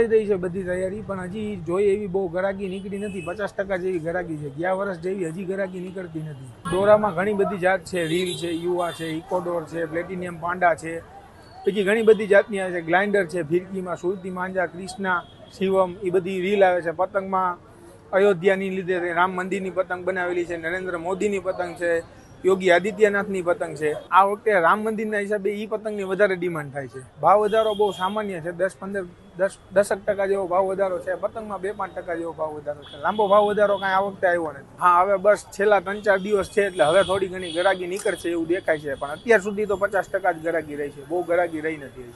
કરી રહી છે બધી તૈયારી પણ હજી જોઈ એવી બહુ ગરાકી નીકળી નથી પચાસ ટકા જેવી ગરાકી છે ગયા વર્ષ જેવી હજી ગરાકી નીકળતી નથી દોરામાં ઘણી બધી જાત છે રીલ છે યુવા છે ઇકોડોર છે પ્લેટિનિયમ પાંડા છે પછી ઘણી બધી જાતની આવે છે ગ્લાઇન્ડર છે ફિરકીમાં સુરતી માંજા ક્રિષ્ના શિવમ એ બધી રીલ આવે છે પતંગમાં અયોધ્યાની લીધે રામ મંદિરની પતંગ બનાવેલી છે નરેન્દ્ર મોદીની પતંગ છે યોગી આદિત્યનાથની પતંગ છે આ વખતે રામ મંદિરના હિસાબે એ પતંગની વધારે ડિમાન્ડ થાય છે ભાવ વધારો બહુ સામાન્ય છે દસ પંદર દસ દસક ટકા જેવો ભાવ વધારો છે પતંગમાં બે પાંચ ટકા જેવો ભાવ વધારો છે લાંબો ભાવ વધારો કાંઈ આ વખતે આવ્યો નથી હા હવે બસ છેલ્લા ત્રણ ચાર દિવસ છે એટલે હવે થોડી ઘણી ગરાગી નીકળશે એવું દેખાય છે પણ અત્યાર સુધી તો પચાસ ટકા જ ગરાગી રહી છે બહુ ગરાગી રહી નથી